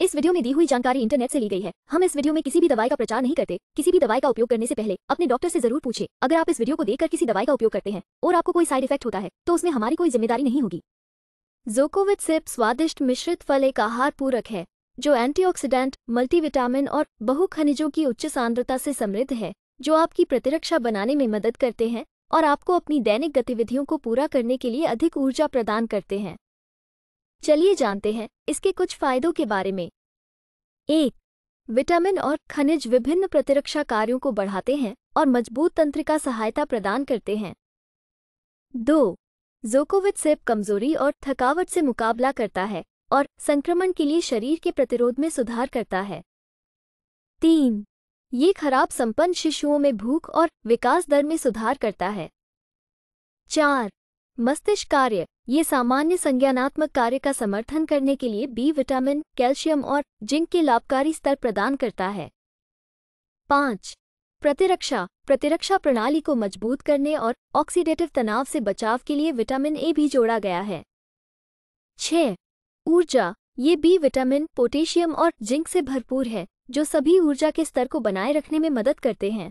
इस वीडियो में दी हुई जानकारी इंटरनेट से ली गई है हम इस वीडियो में किसी भी दवाई का प्रचार नहीं करते किसी भी दवाई का उपयोग करने से पहले अपने डॉक्टर से जरूर पूछे अगर आप इस वीडियो को देखकर किसी दवाई का उपयोग करते हैं और आपको कोई साइड इफेक्ट होता है तो उसमें हमारी कोई जिम्मेदारी नहीं होगी जोकोविथ सिप स्वादिष्ट मिश्रित फल एक आहार पूरक है जो एंटीऑक्सीडेंट मल्टीविटामिन और बहु खनिजों की उच्च सांद्रता से समृद्ध है जो आपकी प्रतिरक्षा बनाने में मदद करते हैं और आपको अपनी दैनिक गतिविधियों को पूरा करने के लिए अधिक ऊर्जा प्रदान करते हैं चलिए जानते हैं इसके कुछ फायदों के बारे में एक विटामिन और खनिज विभिन्न प्रतिरक्षा कार्यों को बढ़ाते हैं और मजबूत तंत्रिका सहायता प्रदान करते हैं दो जोकोविद सेप कमजोरी और थकावट से मुकाबला करता है और संक्रमण के लिए शरीर के प्रतिरोध में सुधार करता है तीन ये खराब संपन्न शिशुओं में भूख और विकास दर में सुधार करता है चार मस्तिष्क कार्य ये सामान्य संज्ञानात्मक कार्य का समर्थन करने के लिए बी विटामिन कैल्शियम और जिंक के लाभकारी स्तर प्रदान करता है पाँच प्रतिरक्षा प्रतिरक्षा प्रणाली को मजबूत करने और ऑक्सीडेटिव तनाव से बचाव के लिए विटामिन ए भी जोड़ा गया है छ ऊर्जा ये बी विटामिन पोटेशियम और जिंक से भरपूर है जो सभी ऊर्जा के स्तर को बनाए रखने में मदद करते हैं